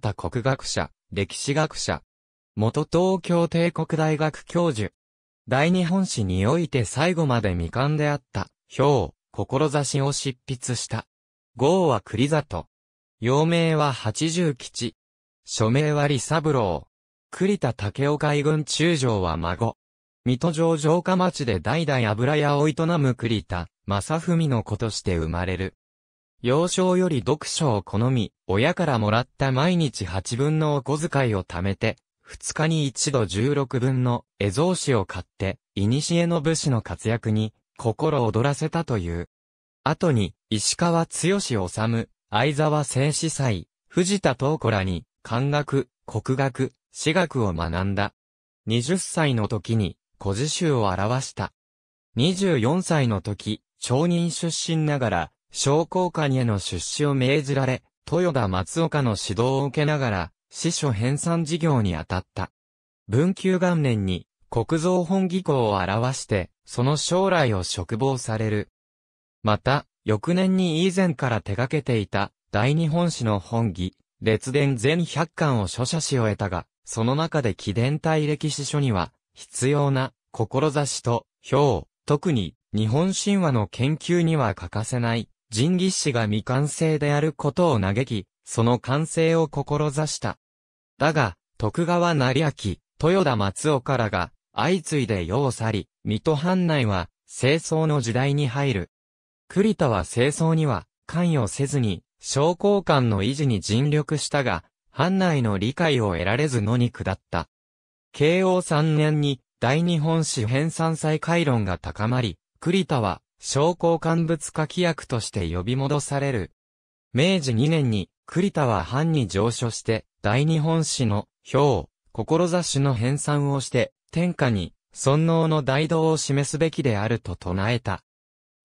った国学者、歴史学者。元東京帝国大学教授。大日本史において最後まで未完であった、表、志を執筆した。号は栗里。陽明は八十吉。署名は李三郎。栗田竹雄海軍中将は孫。水戸城城下町で代々油屋を営む栗田、正文の子として生まれる。幼少より読書を好み、親からもらった毎日8分のお小遣いを貯めて、2日に一度16分の絵像紙を買って、古の武士の活躍に心躍らせたという。後に、石川剛治相沢聖司祭、藤田東子らに、漢学、国学、私学を学んだ。20歳の時に、古事集を表した。24歳の時、町人出身ながら、商工会への出資を命じられ、豊田松岡の指導を受けながら、司書編纂事業に当たった。文久元年に、国造本技校を表して、その将来を嘱望される。また、翌年に以前から手掛けていた、大日本史の本技、列伝全100巻を書写し終えたが、その中で紀伝体歴史書には、必要な、志と、表、特に、日本神話の研究には欠かせない、人義ギ氏が未完成であることを嘆き、その完成を志した。だが、徳川成明、豊田松岡らが、相次いで世を去り、水戸藩内は、清掃の時代に入る。栗田は清掃には、関与せずに、商工館の維持に尽力したが、藩内の理解を得られず野に下った。慶応3年に、大日本史編三祭回論が高まり、栗田は、商工官物化規約として呼び戻される。明治2年に栗田は藩に上書して大日本史の表、志の編纂をして天下に尊能の大道を示すべきであると唱えた。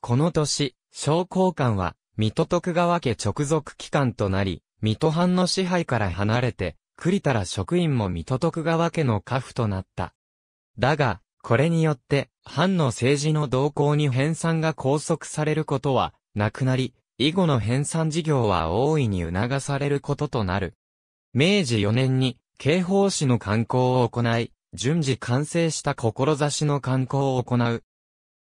この年、商工官は水戸徳川家直属機関となり、水戸藩の支配から離れて、栗田ら職員も水戸徳川家の家父となった。だが、これによって、藩の政治の動向に編纂が拘束されることは、なくなり、以後の編纂事業は大いに促されることとなる。明治4年に、刑法士の刊行を行い、順次完成した志の刊行を行う。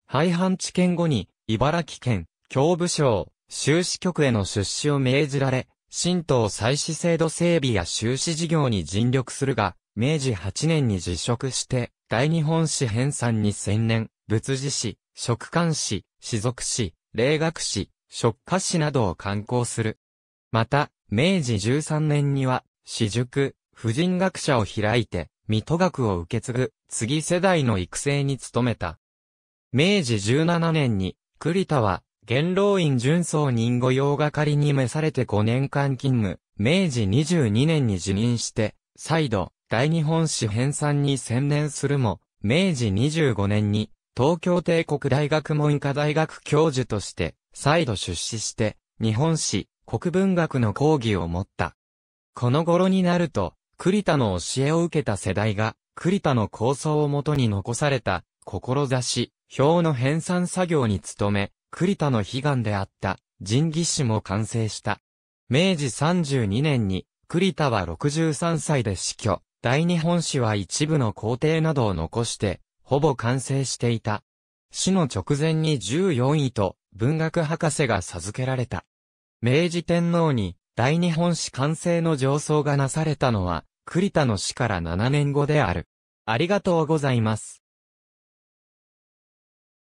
廃藩置県後に、茨城県、教部省、修士局への出資を命じられ、新党再始制度整備や修士事業に尽力するが、明治8年に辞職して、大日本史編纂に専念、仏事史、食官史、士族史、霊学史、食家史などを刊行する。また、明治13年には、私塾、婦人学者を開いて、水戸学を受け継ぐ、次世代の育成に努めた。明治17年に、栗田は、元老院純宗人御用係に召されて5年間勤務、明治22年に辞任して、再度、大日本史編纂に専念するも、明治25年に東京帝国大学文科大学教授として、再度出資して、日本史、国文学の講義を持った。この頃になると、栗田の教えを受けた世代が、栗田の構想をもとに残された、志、表の編纂作業に努め、栗田の悲願であった、人技師も完成した。明治32年に、栗田は63歳で死去。大日本史は一部の工程などを残して、ほぼ完成していた。死の直前に14位と文学博士が授けられた。明治天皇に大日本史完成の上奏がなされたのは、栗田の死から7年後である。ありがとうございます。